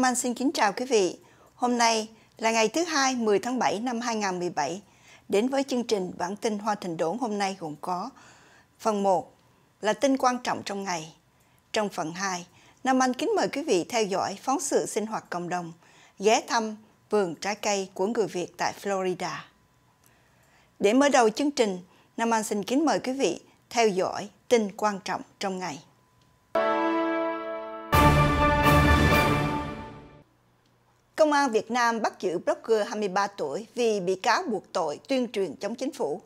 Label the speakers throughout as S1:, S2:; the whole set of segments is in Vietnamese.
S1: Nam Anh xin kính chào quý vị. Hôm nay là ngày thứ hai 10 tháng 7 năm 2017. Đến với chương trình bản tin Hoa Thịnh Đốn hôm nay gồm có Phần 1 là tin quan trọng trong ngày. Trong phần 2, Nam Anh kính mời quý vị theo dõi phóng sự sinh hoạt cộng đồng, ghé thăm vườn trái cây của người Việt tại Florida. Để mở đầu chương trình, Nam Anh xin kính mời quý vị theo dõi tin quan trọng trong ngày. Công an Việt Nam bắt giữ blogger 23 tuổi vì bị cáo buộc tội tuyên truyền chống chính phủ.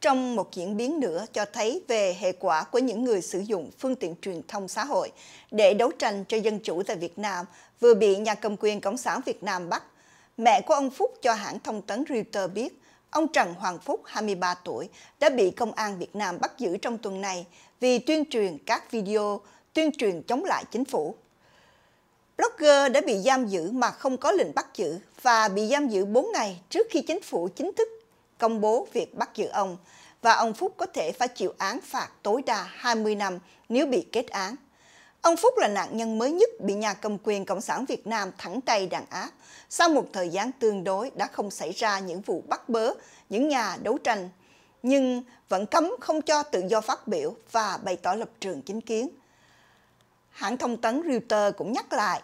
S1: Trong một diễn biến nữa cho thấy về hệ quả của những người sử dụng phương tiện truyền thông xã hội để đấu tranh cho dân chủ tại Việt Nam vừa bị nhà cầm quyền Cộng sản Việt Nam bắt. Mẹ của ông Phúc cho hãng thông tấn Reuters biết ông Trần Hoàng Phúc, 23 tuổi, đã bị Công an Việt Nam bắt giữ trong tuần này vì tuyên truyền các video tuyên truyền chống lại chính phủ blogger đã bị giam giữ mà không có lệnh bắt giữ và bị giam giữ 4 ngày trước khi chính phủ chính thức công bố việc bắt giữ ông và ông Phúc có thể phải chịu án phạt tối đa 20 năm nếu bị kết án. Ông Phúc là nạn nhân mới nhất bị nhà cầm quyền Cộng sản Việt Nam thẳng tay đàn áp sau một thời gian tương đối đã không xảy ra những vụ bắt bớ, những nhà đấu tranh, nhưng vẫn cấm không cho tự do phát biểu và bày tỏ lập trường chính kiến. Hãng thông tấn Reuters cũng nhắc lại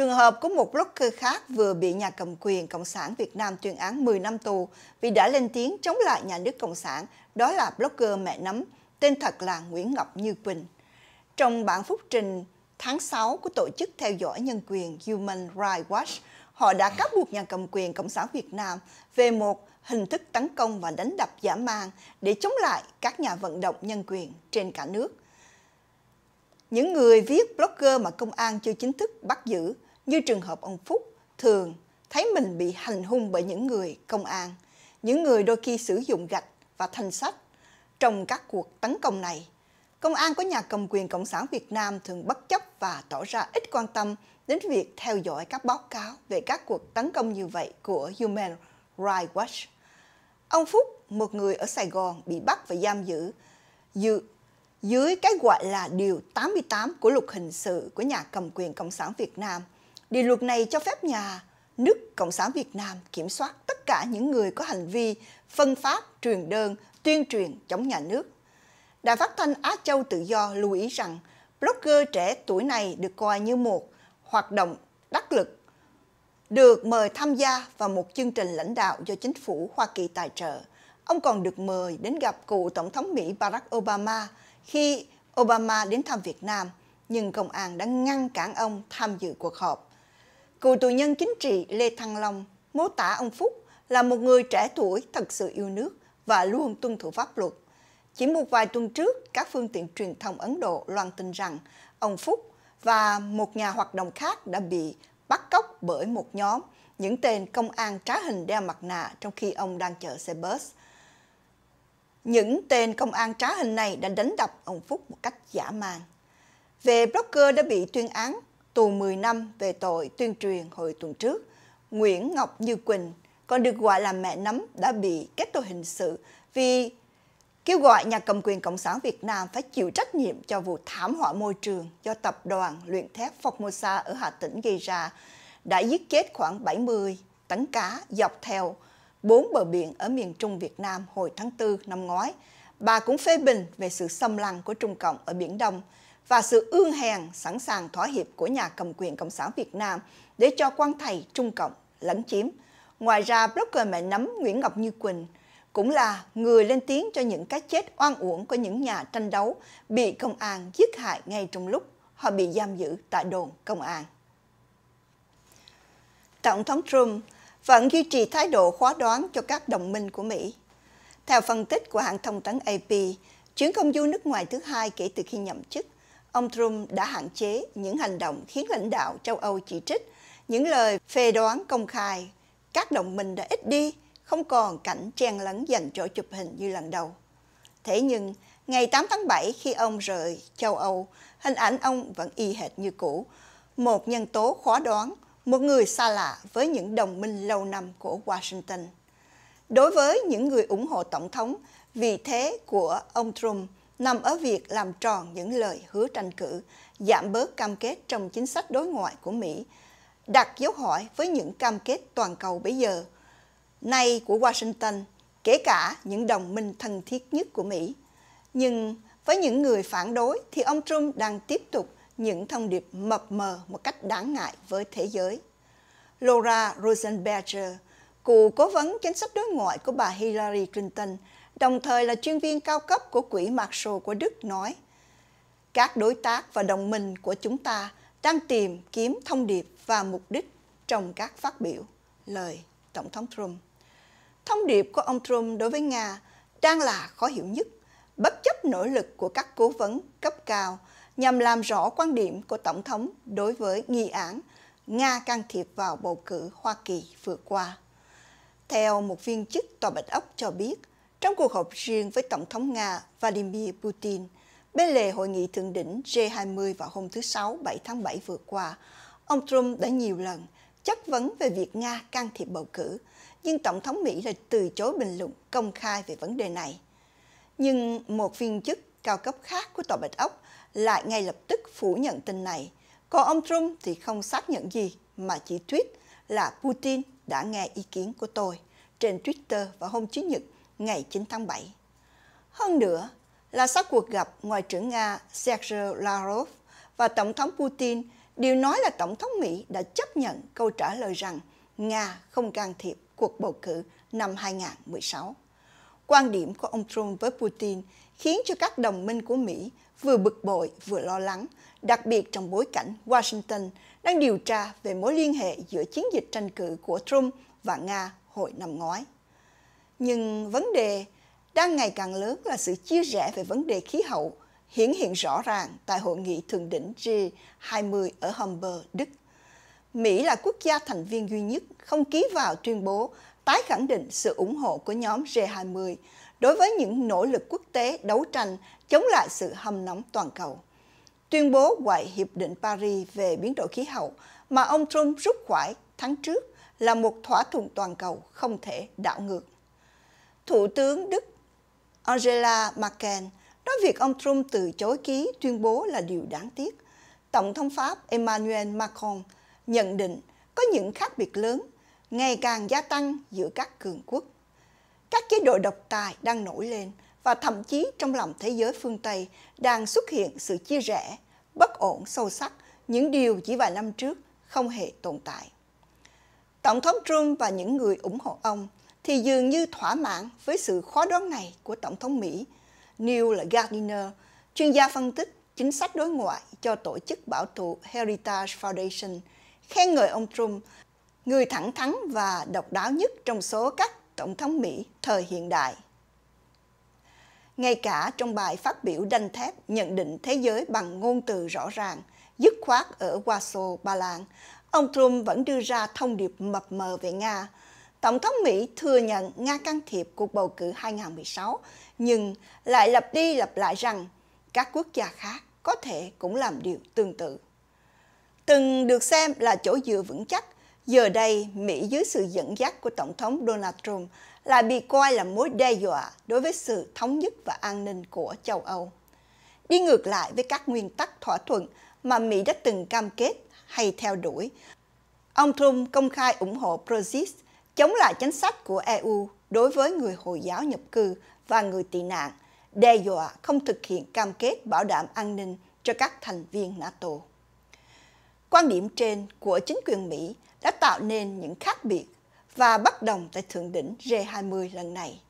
S1: Trường hợp của một blogger khác vừa bị nhà cầm quyền Cộng sản Việt Nam tuyên án 10 năm tù vì đã lên tiếng chống lại nhà nước Cộng sản, đó là blogger mẹ nấm, tên thật là Nguyễn Ngọc Như Quỳnh. Trong bản phúc trình tháng 6 của Tổ chức Theo dõi Nhân quyền Human Rights Watch, họ đã cáo buộc nhà cầm quyền Cộng sản Việt Nam về một hình thức tấn công và đánh đập giả mang để chống lại các nhà vận động nhân quyền trên cả nước. Những người viết blogger mà công an chưa chính thức bắt giữ như trường hợp ông Phúc, thường thấy mình bị hành hung bởi những người công an, những người đôi khi sử dụng gạch và thanh sắt trong các cuộc tấn công này. Công an của nhà cầm quyền Cộng sản Việt Nam thường bất chấp và tỏ ra ít quan tâm đến việc theo dõi các báo cáo về các cuộc tấn công như vậy của Human Rights Watch. Ông Phúc, một người ở Sài Gòn, bị bắt và giam giữ dự, dưới cái gọi là Điều 88 của luật hình sự của nhà cầm quyền Cộng sản Việt Nam – Điều luật này cho phép nhà nước Cộng sản Việt Nam kiểm soát tất cả những người có hành vi phân phát, truyền đơn, tuyên truyền chống nhà nước. Đài phát thanh Á Châu Tự Do lưu ý rằng blogger trẻ tuổi này được coi như một hoạt động đắc lực được mời tham gia vào một chương trình lãnh đạo do chính phủ Hoa Kỳ tài trợ. Ông còn được mời đến gặp cựu Tổng thống Mỹ Barack Obama khi Obama đến thăm Việt Nam, nhưng công an đã ngăn cản ông tham dự cuộc họp cựu tù nhân chính trị Lê Thăng Long mô tả ông Phúc là một người trẻ tuổi thật sự yêu nước và luôn tuân thủ pháp luật. Chỉ một vài tuần trước, các phương tiện truyền thông Ấn Độ loan tin rằng ông Phúc và một nhà hoạt động khác đã bị bắt cóc bởi một nhóm những tên công an trá hình đeo mặt nạ trong khi ông đang chở xe bus. Những tên công an trá hình này đã đánh đập ông Phúc một cách giả man. Về blogger đã bị tuyên án tù 10 năm về tội tuyên truyền hồi tuần trước. Nguyễn Ngọc Như Quỳnh, còn được gọi là mẹ nấm, đã bị kết tội hình sự vì kêu gọi nhà cầm quyền Cộng sản Việt Nam phải chịu trách nhiệm cho vụ thảm họa môi trường do tập đoàn luyện thép Formosa ở Hà Tĩnh gây ra, đã giết chết khoảng 70 tấn cá dọc theo bốn bờ biển ở miền Trung Việt Nam hồi tháng 4 năm ngoái. Bà cũng phê bình về sự xâm lăng của Trung Cộng ở Biển Đông – và sự ương hèn sẵn sàng thỏa hiệp của nhà cầm quyền Cộng sản Việt Nam để cho quan thầy Trung Cộng lấn chiếm. Ngoài ra, blogger mẹ nấm Nguyễn Ngọc Như Quỳnh cũng là người lên tiếng cho những cái chết oan uổng của những nhà tranh đấu bị công an giết hại ngay trong lúc họ bị giam giữ tại đồn công an. Tổng thống Trump vẫn duy trì thái độ khóa đoán cho các đồng minh của Mỹ. Theo phân tích của hãng thông tấn AP, chuyến công du nước ngoài thứ hai kể từ khi nhậm chức ông Trump đã hạn chế những hành động khiến lãnh đạo châu Âu chỉ trích, những lời phê đoán công khai. Các đồng minh đã ít đi, không còn cảnh chen lấn dành chỗ chụp hình như lần đầu. Thế nhưng, ngày 8 tháng 7 khi ông rời châu Âu, hình ảnh ông vẫn y hệt như cũ. Một nhân tố khó đoán, một người xa lạ với những đồng minh lâu năm của Washington. Đối với những người ủng hộ tổng thống, vị thế của ông Trump – nằm ở việc làm tròn những lời hứa tranh cử, giảm bớt cam kết trong chính sách đối ngoại của Mỹ, đặt dấu hỏi với những cam kết toàn cầu bây giờ, nay của Washington, kể cả những đồng minh thân thiết nhất của Mỹ. Nhưng với những người phản đối thì ông Trump đang tiếp tục những thông điệp mập mờ một cách đáng ngại với thế giới. Laura Rosenberger, cựu cố vấn chính sách đối ngoại của bà Hillary Clinton, đồng thời là chuyên viên cao cấp của Quỹ mạc Marshall của Đức nói, các đối tác và đồng minh của chúng ta đang tìm kiếm thông điệp và mục đích trong các phát biểu, lời Tổng thống Trump. Thông điệp của ông Trump đối với Nga đang là khó hiểu nhất, bất chấp nỗ lực của các cố vấn cấp cao nhằm làm rõ quan điểm của Tổng thống đối với nghi án Nga can thiệp vào bầu cử Hoa Kỳ vừa qua. Theo một viên chức tòa Bạch Ốc cho biết, trong cuộc họp riêng với Tổng thống Nga Vladimir Putin, bên lề hội nghị thượng đỉnh G20 vào hôm thứ Sáu 7 tháng 7 vừa qua, ông Trump đã nhiều lần chất vấn về việc Nga can thiệp bầu cử, nhưng Tổng thống Mỹ lại từ chối bình luận công khai về vấn đề này. Nhưng một viên chức cao cấp khác của Tòa Bạch Ốc lại ngay lập tức phủ nhận tin này, còn ông Trump thì không xác nhận gì mà chỉ tweet là Putin đã nghe ý kiến của tôi trên Twitter vào hôm Chủ nhật ngày 9 tháng 7. Hơn nữa là sau cuộc gặp Ngoại trưởng Nga Sergei Lavrov và Tổng thống Putin điều nói là Tổng thống Mỹ đã chấp nhận câu trả lời rằng Nga không can thiệp cuộc bầu cử năm 2016. Quan điểm của ông Trump với Putin khiến cho các đồng minh của Mỹ vừa bực bội vừa lo lắng, đặc biệt trong bối cảnh Washington đang điều tra về mối liên hệ giữa chiến dịch tranh cử của Trump và Nga hồi năm ngoái nhưng vấn đề đang ngày càng lớn là sự chia rẽ về vấn đề khí hậu hiển hiện rõ ràng tại hội nghị thượng đỉnh G20 ở Hamburg, Đức. Mỹ là quốc gia thành viên duy nhất không ký vào tuyên bố tái khẳng định sự ủng hộ của nhóm G20 đối với những nỗ lực quốc tế đấu tranh chống lại sự hâm nóng toàn cầu. Tuyên bố ngoài Hiệp định Paris về biến đổi khí hậu mà ông Trump rút khỏi tháng trước là một thỏa thuận toàn cầu không thể đảo ngược. Thủ tướng Đức Angela Merkel nói việc ông Trump từ chối ký tuyên bố là điều đáng tiếc. Tổng thống Pháp Emmanuel Macron nhận định có những khác biệt lớn ngày càng gia tăng giữa các cường quốc. Các chế độ độc tài đang nổi lên và thậm chí trong lòng thế giới phương Tây đang xuất hiện sự chia rẽ, bất ổn sâu sắc, những điều chỉ vài năm trước không hề tồn tại. Tổng thống Trump và những người ủng hộ ông thì dường như thỏa mãn với sự khó đoán này của Tổng thống Mỹ Neil Gardiner, chuyên gia phân tích chính sách đối ngoại cho tổ chức bảo thủ Heritage Foundation, khen ngợi ông Trump, người thẳng thắn và độc đáo nhất trong số các Tổng thống Mỹ thời hiện đại. Ngay cả trong bài phát biểu đanh thép nhận định thế giới bằng ngôn từ rõ ràng, dứt khoát ở Warsaw, Ba Lan, ông Trump vẫn đưa ra thông điệp mập mờ về Nga – Tổng thống Mỹ thừa nhận Nga can thiệp cuộc bầu cử 2016, nhưng lại lặp đi lặp lại rằng các quốc gia khác có thể cũng làm điều tương tự. Từng được xem là chỗ dựa vững chắc, giờ đây Mỹ dưới sự dẫn dắt của Tổng thống Donald Trump lại bị coi là mối đe dọa đối với sự thống nhất và an ninh của châu Âu. Đi ngược lại với các nguyên tắc thỏa thuận mà Mỹ đã từng cam kết hay theo đuổi, ông Trump công khai ủng hộ Brexit – chống lại chính sách của EU đối với người Hồi giáo nhập cư và người tị nạn, đe dọa không thực hiện cam kết bảo đảm an ninh cho các thành viên NATO. Quan điểm trên của chính quyền Mỹ đã tạo nên những khác biệt và bất đồng tại thượng đỉnh G20 lần này.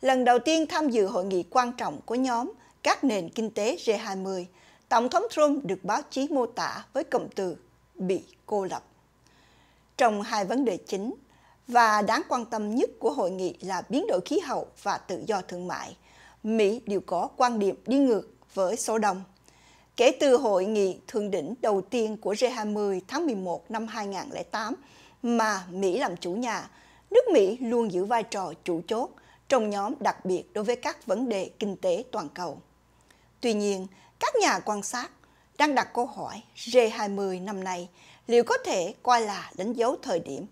S1: Lần đầu tiên tham dự hội nghị quan trọng của nhóm các nền kinh tế G20, Tổng thống Trump được báo chí mô tả với cụm từ bị cô lập. Trong hai vấn đề chính và đáng quan tâm nhất của hội nghị là biến đổi khí hậu và tự do thương mại. Mỹ đều có quan điểm đi ngược với số đông. Kể từ hội nghị thượng đỉnh đầu tiên của G20 tháng 11 năm 2008 mà Mỹ làm chủ nhà, nước Mỹ luôn giữ vai trò chủ chốt trong nhóm đặc biệt đối với các vấn đề kinh tế toàn cầu. Tuy nhiên, các nhà quan sát đang đặt câu hỏi G20 năm nay liệu có thể coi là đánh dấu thời điểm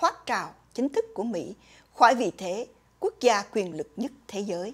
S1: thoát trào chính thức của Mỹ khỏi vị thế quốc gia quyền lực nhất thế giới.